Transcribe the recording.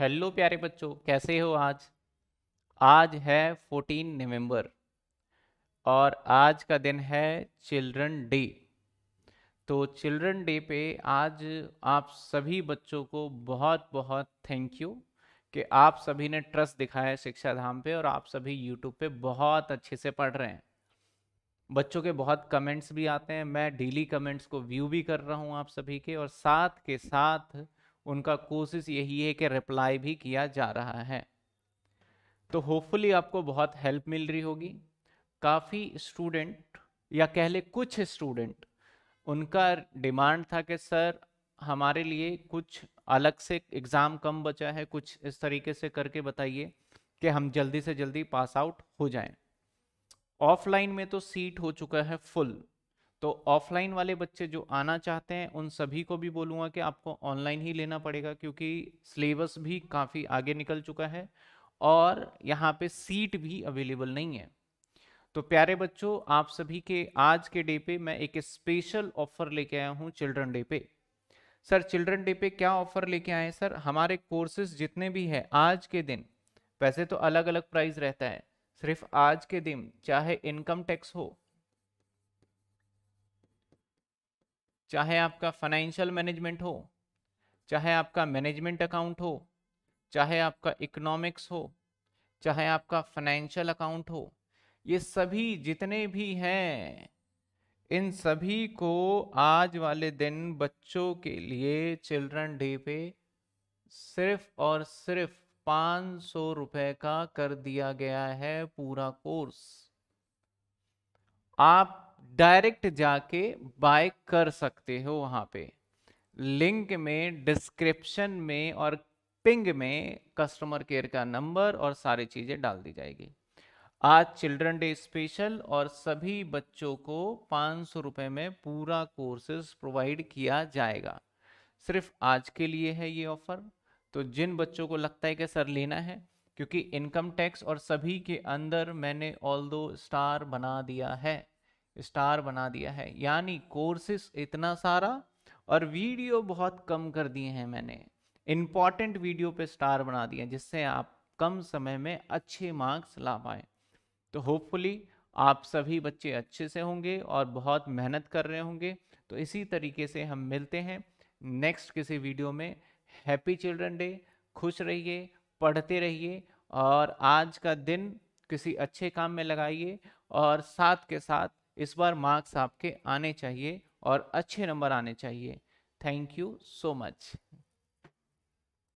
hello प्यारे बच्चों कैसे हो आज आज है 14 नवंबर और आज का दिन है चिल्ड्रन डे तो चिल्ड्रन डे पे आज आप सभी बच्चों को बहुत बहुत थैंक यू कि आप सभी ने ट्रस्ट दिखाया है शिक्षा धाम पे और आप सभी यूट्यूब पे बहुत अच्छे से पढ़ रहे हैं बच्चों के बहुत कमेंट्स भी आते हैं मैं डेली कमेंट्स को व्यू भी कर रहा हूँ आप सभी के और साथ के साथ उनका कोशिश यही है कि रिप्लाई भी किया जा रहा है तो होपफुली आपको बहुत हेल्प मिल रही होगी काफ़ी स्टूडेंट या कह ले कुछ स्टूडेंट उनका डिमांड था कि सर हमारे लिए कुछ अलग से एग्ज़ाम कम बचा है कुछ इस तरीके से करके बताइए कि हम जल्दी से जल्दी पास आउट हो जाएं ऑफलाइन में तो सीट हो चुका है फुल तो ऑफलाइन वाले बच्चे जो आना चाहते हैं उन सभी को भी बोलूँगा कि आपको ऑनलाइन ही लेना पड़ेगा क्योंकि सिलेबस भी काफ़ी आगे निकल चुका है और यहाँ पे सीट भी अवेलेबल नहीं है तो प्यारे बच्चों आप सभी के आज के डे पे मैं एक स्पेशल ऑफर लेके आया हूँ चिल्ड्रन डे पे सर चिल्ड्रन डे पे क्या ऑफर लेके आए हैं सर हमारे कोर्सेज जितने भी हैं आज के दिन वैसे तो अलग अलग प्राइस रहता है सिर्फ आज के दिन चाहे इनकम टैक्स हो चाहे आपका फाइनेंशियल मैनेजमेंट हो चाहे आपका मैनेजमेंट अकाउंट हो चाहे आपका इकोनॉमिक्स हो चाहे आपका फाइनेंशियल अकाउंट हो ये सभी जितने भी हैं इन सभी को आज वाले दिन बच्चों के लिए चिल्ड्रन डे पे सिर्फ और सिर्फ पाँच सौ रुपये का कर दिया गया है पूरा कोर्स आप डायरेक्ट जाके बाय कर सकते हो वहाँ पे लिंक में डिस्क्रिप्शन में और पिंग में कस्टमर केयर का नंबर और सारी चीज़ें डाल दी जाएगी आज चिल्ड्रन डे स्पेशल और सभी बच्चों को पाँच सौ में पूरा कोर्सेज प्रोवाइड किया जाएगा सिर्फ आज के लिए है ये ऑफ़र तो जिन बच्चों को लगता है कि सर लेना है क्योंकि इनकम टैक्स और सभी के अंदर मैंने ऑल दो स्टार बना दिया है स्टार बना दिया है यानी कोर्सेस इतना सारा और वीडियो बहुत कम कर दिए हैं मैंने इम्पॉर्टेंट वीडियो पे स्टार बना दिए जिससे आप कम समय में अच्छे मार्क्स ला पाए तो होपफुली आप सभी बच्चे अच्छे से होंगे और बहुत मेहनत कर रहे होंगे तो इसी तरीके से हम मिलते हैं नेक्स्ट किसी वीडियो में हैप्पी चिल्ड्रन डे खुश रहिए पढ़ते रहिए और आज का दिन किसी अच्छे काम में लगाइए और साथ के साथ इस बार मार्क्स आपके आने चाहिए और अच्छे नंबर आने चाहिए थैंक यू सो मच